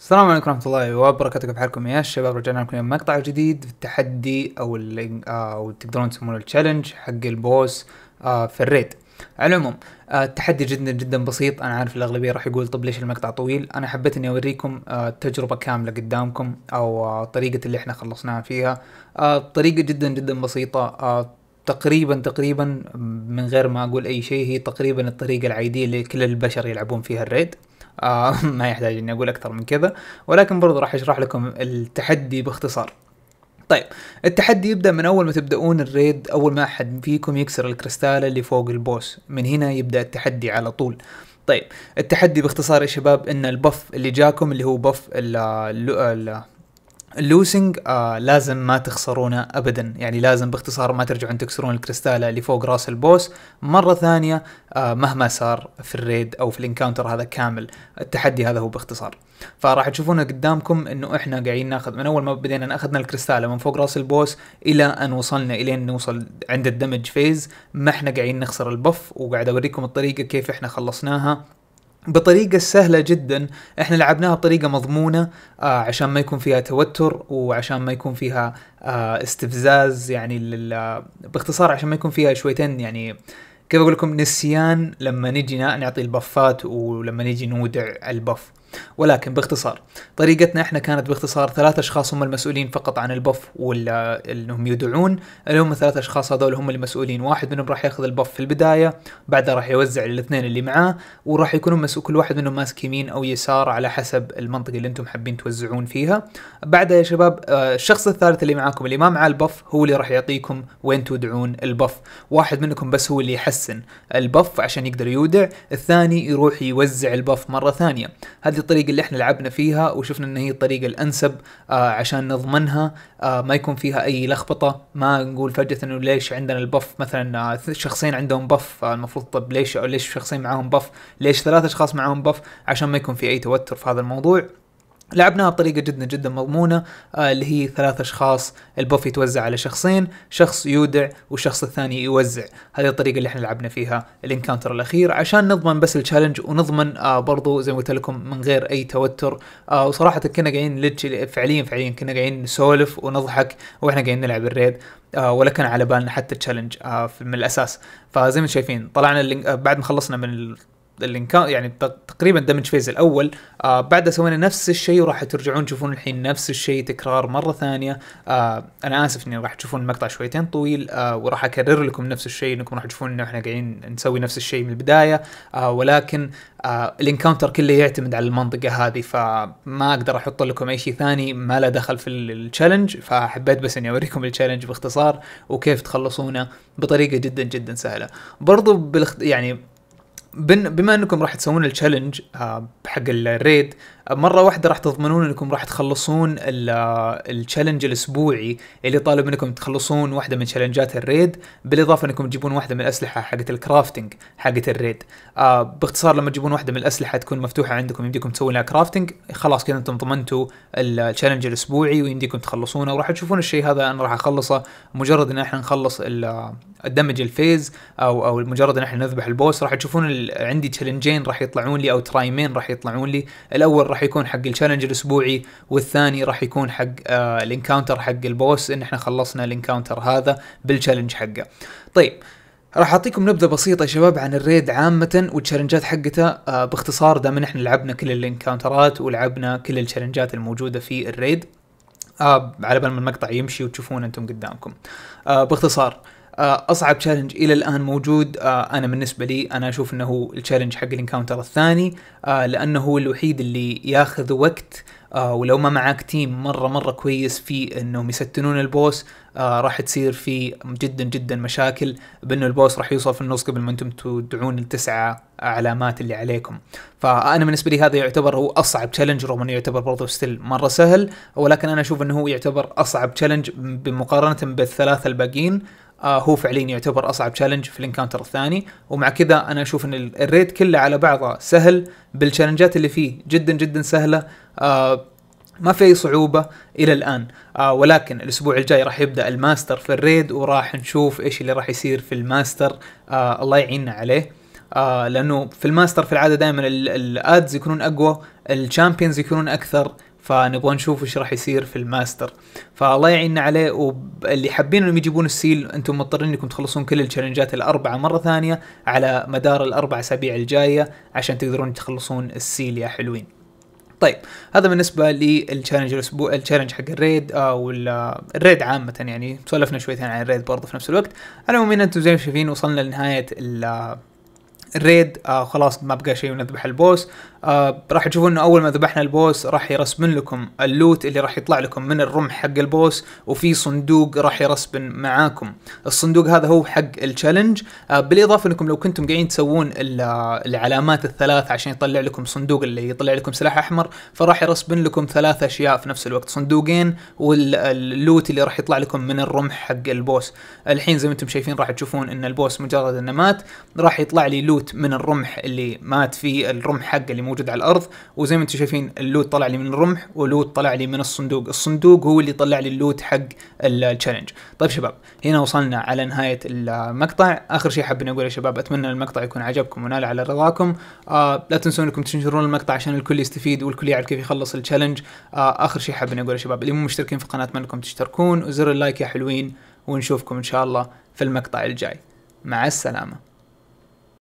السلام عليكم ورحمة الله وبركاته كيف حالكم يا شباب رجعنا لكم اليوم مقطع جديد في التحدي او آه، او تقدرون تسمونه التشالنج حق البوس آه، في الريد على العموم آه، التحدي جدا جدا بسيط انا عارف الاغلبيه راح يقول طب ليش المقطع طويل انا حبيت اني اوريكم تجربه كامله قدامكم او طريقه اللي احنا خلصناها فيها طريقه جدا جدا بسيطه تقريبا تقريبا من غير ما اقول اي شيء هي تقريبا الطريقه العاديه اللي كل البشر يلعبون فيها الريد آه ما يحتاج اني اقول اكثر من كذا ولكن برضو راح اشرح لكم التحدي باختصار طيب التحدي يبدا من اول ما تبداون الريد اول ما احد فيكم يكسر الكريستاله اللي فوق البوس من هنا يبدا التحدي على طول طيب التحدي باختصار يا شباب ان البف اللي جاكم اللي هو بف اللوسنج آه لازم ما تخسرونه ابدا يعني لازم باختصار ما ترجعون تكسرون الكريستاله اللي فوق راس البوس مره ثانيه آه مهما صار في الريد او في الانكاونتر هذا كامل التحدي هذا هو باختصار فراح تشوفون قدامكم انه احنا قاعدين ناخذ من اول ما بدينا اخذنا الكريستاله من فوق راس البوس الى ان وصلنا الى ان نوصل عند الدمج فيز ما احنا قاعدين نخسر البف وقاعد اوريكم الطريقه كيف احنا خلصناها بطريقة سهلة جدا احنا لعبناها بطريقة مضمونة آه عشان ما يكون فيها توتر وعشان ما يكون فيها آه استفزاز يعني باختصار عشان ما يكون فيها شويتين يعني كيف اقول لكم نسيان لما نجي نعطي البفات ولما نجي نودع البف ولكن باختصار طريقتنا احنا كانت باختصار ثلاث اشخاص هم المسؤولين فقط عن البف ولا انهم يدعون اللي هم الثلاث اشخاص هذول هم المسؤولين واحد منهم راح ياخذ البف في البدايه بعدها راح يوزع للاثنين اللي معاه وراح يكونوا مسؤول كل واحد منهم ماسك يمين او يسار على حسب المنطقه اللي انتم حابين توزعون فيها بعدها يا شباب آه، الشخص الثالث اللي معاكم اللي ما معاه البف هو اللي راح يعطيكم وين تودعون البف واحد منكم بس هو اللي يحسن البف عشان يقدر يودع الثاني يروح يوزع البف مره ثانيه هذه الطريقه اللي احنا لعبنا فيها وشفنا ان هي الطريقه الانسب آه عشان نضمنها آه ما يكون فيها اي لخبطه ما نقول فجاه انه ليش عندنا البف مثلا آه شخصين عندهم بف آه المفروض طب ليش او ليش شخصين معاهم بف ليش ثلاث اشخاص معاهم بف عشان ما يكون في اي توتر في هذا الموضوع لعبناها بطريقة جدا جدا مضمونة آه اللي هي ثلاث أشخاص البوف يتوزع على شخصين شخص يودع والشخص الثاني يوزع هذه الطريقة اللي احنا لعبنا فيها الانكانتر الأخير عشان نضمن بس التشالنج ونضمن آه برضو زي ما قلت لكم من غير أي توتر آه وصراحة كنا قاعدين لج فعليا فعليا كنا قاعدين نسولف ونضحك وإحنا قاعدين نلعب الريد آه ولا كان على بالنا حتى التشالنج آه من الأساس فزي ما شايفين طلعنا آه، بعد ما خلصنا من الانكا... يعني تقريبا دمج فيز الاول آه بعدها سوينا نفس الشيء وراح ترجعون تشوفون الحين نفس الشيء تكرار مره ثانيه آه انا اسف اني راح تشوفون المقطع شويتين طويل آه وراح اكرر لكم نفس الشيء انكم راح تشوفون انه احنا قاعدين نسوي نفس الشيء من البدايه آه ولكن آه الانكاونتر كله يعتمد على المنطقه هذه فما اقدر احط لكم اي شيء ثاني ما له دخل في التشالنج فحبيت بس اني اوريكم التشالنج باختصار وكيف تخلصونه بطريقه جدا جدا سهله برضو بالخ... يعني بما انكم راح تسوون التشالنج آه، حق الريد مره واحده راح تضمنون انكم راح تخلصون التشالنج الاسبوعي اللي طالب منكم تخلصون واحده من تشالنجات الريد بالاضافه انكم تجيبون واحده من الاسلحه حقت الكرافتنج حقت الريد آه باختصار لما تجيبون واحده من الاسلحه تكون مفتوحه عندكم يمديكم تسوون لها كرافتنج خلاص كذا انتم ضمنتوا التشالنج الاسبوعي ويمديكم تخلصونه وراح تشوفون الشيء هذا انا راح اخلصه مجرد ان احنا نخلص الدمج الفيز او او مجرد ان احنا نذبح البوس راح تشوفون عندي تشالنجين راح يطلعون لي او ترايمين راح يطلعون لي الاول راح راح يكون حق التشالنج الاسبوعي والثاني راح يكون حق آه الانكاونتر حق البوس ان احنا خلصنا الانكاونتر هذا بالتشالنج حقه طيب راح اعطيكم نبذه بسيطه يا شباب عن الريد عامه والتشالنجات حقته آه باختصار دام احنا لعبنا كل الانكاونترات ولعبنا كل التشالنجات الموجوده في الريد آه على بال ما المقطع يمشي وتشوفون انتم قدامكم آه باختصار آه، اصعب تشالنج الى الان موجود آه، انا بالنسبه لي انا اشوف انه هو التشالنج حق الانكاونتر الثاني آه، لانه هو الوحيد اللي ياخذ وقت ولو ما معاك تيم مره مره كويس في انهم يستنون البوس راح تصير في جدا جدا مشاكل بانه البوس راح يوصل في النص قبل ما انتم تدعون التسعه علامات اللي عليكم فانا بالنسبه لي هذا يعتبر هو اصعب تشالنج رغم انه يعتبر برضه ستيل مره سهل ولكن انا اشوف انه هو يعتبر اصعب تشالنج بمقارنه بالثلاثه الباقيين آه هو فعليا يعتبر اصعب تشالنج في الانكاونتر الثاني ومع كذا انا اشوف ان الريد كله على بعضه سهل بالتشالنجات اللي فيه جدا جدا سهله آه ما في اي صعوبه الى الان آه ولكن الاسبوع الجاي راح يبدا الماستر في الريد وراح نشوف ايش اللي راح يصير في الماستر آه الله يعيننا عليه آه لانه في الماستر في العاده دائما الادز يكونون اقوى الشامبيونز يكونون اكثر فنبغى نشوف ايش راح يصير في الماستر فالله يعيننا عليه واللي حابين انهم يجيبون السيل انتم مضطرين انكم تخلصون كل التشالنجات الاربعه مره ثانيه على مدار الاربع اسابيع الجايه عشان تقدرون تخلصون السيل يا حلوين طيب هذا بالنسبه للتشالنج الاسبوع التشالنج حق الريد او آه، آه، الريد عامه يعني سولفنا شويتين عن الريد برضه في نفس الوقت على العموم انتم زي ما شايفين وصلنا لنهايه آه، الريد آه خلاص ما بقى شيء ونذبح البوس آه راح تشوفون انه اول ما ذبحنا البوس راح يرسبن لكم اللوت اللي راح يطلع لكم من الرمح حق البوس وفي صندوق راح يرسبن معاكم الصندوق هذا هو حق التشالنج آه بالاضافه انكم لو كنتم قاعدين تسوون العلامات الثلاث عشان يطلع لكم صندوق اللي يطلع لكم سلاح احمر فراح يرسبن لكم ثلاث اشياء في نفس الوقت صندوقين واللوت اللي راح يطلع لكم من الرمح حق البوس الحين زي ما انتم شايفين راح تشوفون ان البوس مجرد انه مات راح يطلع لي لوت من الرمح اللي مات فيه الرمح حق اللي موجود على الارض وزي ما انتم شايفين اللوت طلع لي من الرمح ولوت طلع لي من الصندوق الصندوق هو اللي طلع لي اللوت حق التشالنج طيب شباب هنا وصلنا على نهايه المقطع اخر شيء حابين اقول يا شباب اتمنى المقطع يكون عجبكم ونال على رضاكم آه لا تنسون انكم تنشرون المقطع عشان الكل يستفيد والكل يعرف كيف يخلص التشالنج آه اخر شيء حابين اقول يا شباب اللي مو مشتركين في القناه اتمنى انكم تشتركون وزر اللايك يا حلوين ونشوفكم ان شاء الله في المقطع الجاي مع السلامه